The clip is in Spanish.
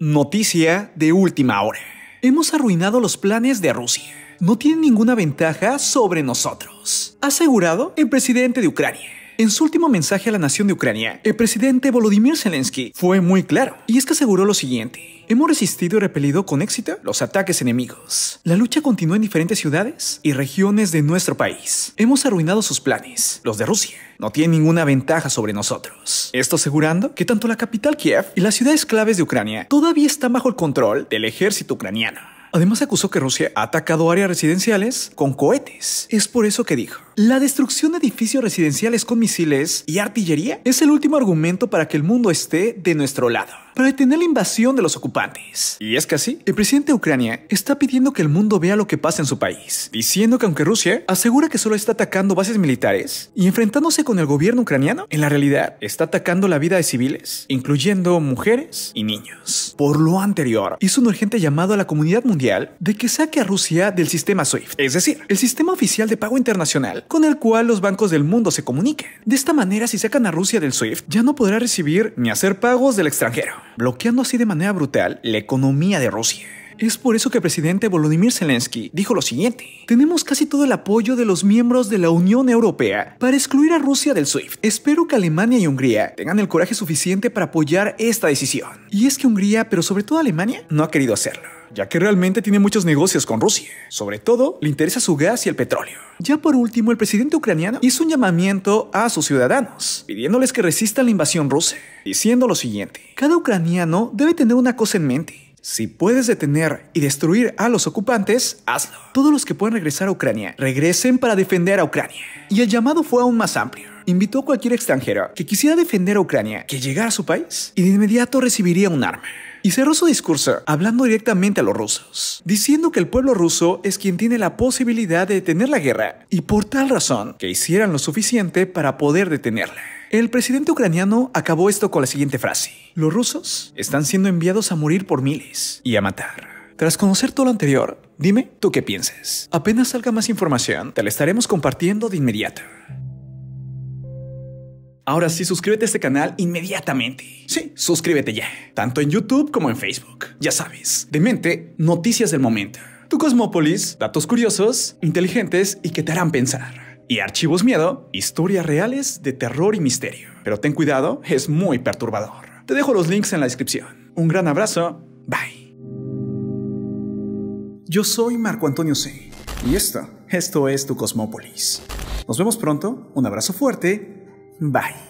Noticia de última hora. Hemos arruinado los planes de Rusia. No tienen ninguna ventaja sobre nosotros. Asegurado el presidente de Ucrania. En su último mensaje a la nación de Ucrania, el presidente Volodymyr Zelensky fue muy claro, y es que aseguró lo siguiente. Hemos resistido y repelido con éxito los ataques enemigos. La lucha continúa en diferentes ciudades y regiones de nuestro país. Hemos arruinado sus planes, los de Rusia no tiene ninguna ventaja sobre nosotros. Esto asegurando que tanto la capital Kiev y las ciudades claves de Ucrania todavía están bajo el control del ejército ucraniano. Además acusó que Rusia ha atacado áreas residenciales con cohetes. Es por eso que dijo, la destrucción de edificios residenciales con misiles y artillería es el último argumento para que el mundo esté de nuestro lado, para detener la invasión de los ocupantes. Y es que así, el presidente de Ucrania está pidiendo que el mundo vea lo que pasa en su país, diciendo que aunque Rusia asegura que solo está atacando bases militares y enfrentándose con el gobierno ucraniano, en la realidad está atacando la vida de civiles, incluyendo mujeres y niños. Por lo anterior, hizo un urgente llamado a la comunidad mundial de que saque a Rusia del sistema SWIFT, es decir, el sistema oficial de pago internacional con el cual los bancos del mundo se comuniquen. De esta manera, si sacan a Rusia del SWIFT, ya no podrá recibir ni hacer pagos del extranjero, bloqueando así de manera brutal la economía de Rusia. Es por eso que el presidente Volodymyr Zelensky dijo lo siguiente. Tenemos casi todo el apoyo de los miembros de la Unión Europea para excluir a Rusia del SWIFT. Espero que Alemania y Hungría tengan el coraje suficiente para apoyar esta decisión. Y es que Hungría, pero sobre todo Alemania, no ha querido hacerlo ya que realmente tiene muchos negocios con Rusia. Sobre todo, le interesa su gas y el petróleo. Ya por último, el presidente ucraniano hizo un llamamiento a sus ciudadanos, pidiéndoles que resistan la invasión rusa, diciendo lo siguiente. Cada ucraniano debe tener una cosa en mente. Si puedes detener y destruir a los ocupantes, hazlo. Todos los que puedan regresar a Ucrania, regresen para defender a Ucrania. Y el llamado fue aún más amplio invitó a cualquier extranjero que quisiera defender a Ucrania que llegara a su país y de inmediato recibiría un arma. Y cerró su discurso hablando directamente a los rusos, diciendo que el pueblo ruso es quien tiene la posibilidad de detener la guerra y por tal razón que hicieran lo suficiente para poder detenerla. El presidente ucraniano acabó esto con la siguiente frase. Los rusos están siendo enviados a morir por miles y a matar. Tras conocer todo lo anterior, dime tú qué piensas. Apenas salga más información, te la estaremos compartiendo de inmediato. Ahora sí, suscríbete a este canal inmediatamente. Sí, suscríbete ya, tanto en YouTube como en Facebook. Ya sabes, de mente, noticias del momento. Tu Cosmópolis, datos curiosos, inteligentes y que te harán pensar y Archivos Miedo, historias reales de terror y misterio. Pero ten cuidado, es muy perturbador. Te dejo los links en la descripción. Un gran abrazo, bye. Yo soy Marco Antonio C. Y esto, esto es tu Cosmópolis. Nos vemos pronto, un abrazo fuerte, bye.